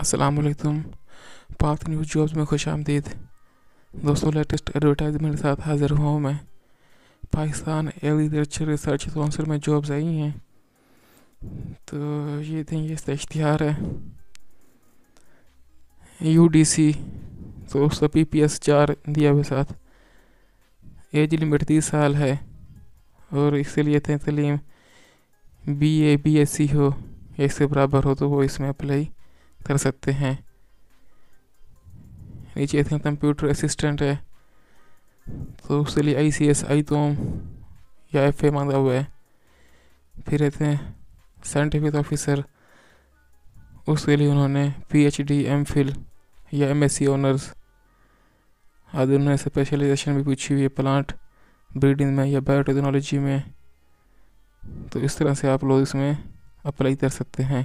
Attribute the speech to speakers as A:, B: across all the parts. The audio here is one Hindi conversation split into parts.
A: असलकम पाक न्यूज़ जॉब्स में खुश आमदीद दोस्तों लेटेस्ट एडवर्टाइजमेंट के साथ हाज़िर हुआ हूँ मैं पाकिस्तान एग्रीकल्चर रिसर्च काउंसिल में जॉब्स आई हैं तो ये थे इसका इश्तहार है यू डी सी तो उसका पी पी एस चार दिया हुए साथ एज लिमिट तीस साल है और इसके लिए थे तलीम B A B S C हो या इसके बराबर हो तो वो इसमें अप्लाई कर सकते हैं नीचे इसमें कंप्यूटर असिस्टेंट है तो उसके लिए आई सी एस आई तो या एफ ए मांगा हुआ है फिर रहते हैं साइंटिफिक ऑफिसर उसके लिए उन्होंने P H D M Phil या एम एस सी ऑनर्स आदि उन्होंने स्पेशलाइजेशन भी पूछी हुई है प्लांट ब्रीडिंग में या बायोटेक्नोलॉजी में तो इस तरह से आप लोग इसमें अप्लाई कर सकते हैं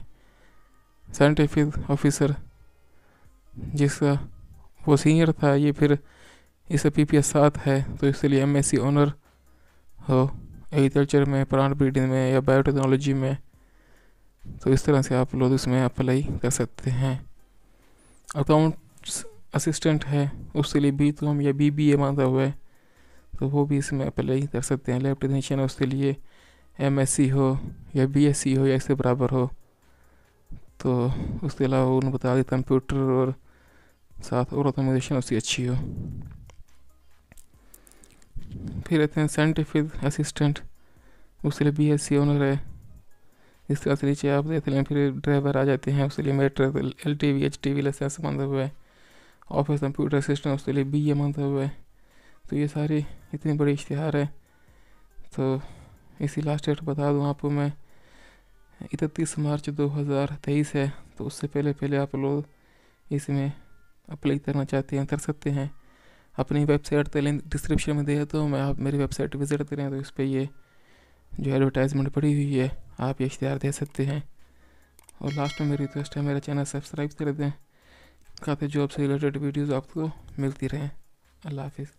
A: साइंटिफिक ऑफिसर जिसका वो सीनियर था ये फिर इसे पी पी एस सात है तो इसलिए एम एस सी ऑनर हो एग्रीकल्चर में प्लांट ब्रीडिंग में या बायोटेक्नोलॉजी में तो इस तरह से आप लोग इसमें अप्लाई कर सकते हैं अकाउंट्स असिस्टेंट है उसके लिए बी कॉम तो या बी बी ए मांगा हुआ है तो वो भी इसमें अप्लाई कर सकते हैं लैब टेक्नीशियन उसके लिए एम एस सी हो या बी एस सी हो या इससे बराबर हो तो उसके अलावा उन्होंने बता कि कंप्यूटर और साथ और ऑटोमेशन उसकी अच्छी हो फिर रहते हैं साइंटिफिक असिस्टेंट उसके लिए बी एस सी ऑनर है इस तरह से नीचे आप देख लें फिर ड्राइवर आ जाते हैं उसके लिए matric L T V H T V licence मानता हुआ है ऑफिस कंप्यूटर असिस्टेंट उसके लिए बी ए मानता हुआ है तो ये सारी इतनी बड़ी इश्तहार है तो इसी लास्ट डेट बता दूँ आपको मैं इकतीस मार्च 2023 है तो उससे पहले पहले आप लोग इसमें अप्लाई करना चाहते हैं कर सकते हैं अपनी वेबसाइट का लिंक डिस्क्रिप्शन में दे देता हूँ मैं आप मेरी वेबसाइट विज़िट करें तो इस पर ये जो एडवर्टाइजमेंट पड़ी हुई है आप ये इश्तहार दे सकते हैं और लास्ट में मेरी रिक्वेस्ट है मेरा चैनल सब्सक्राइब कर दें काफ़ी जॉब से रिलेटेड वीडियोज़ आपको मिलती रहें अल्लाह हाफिज़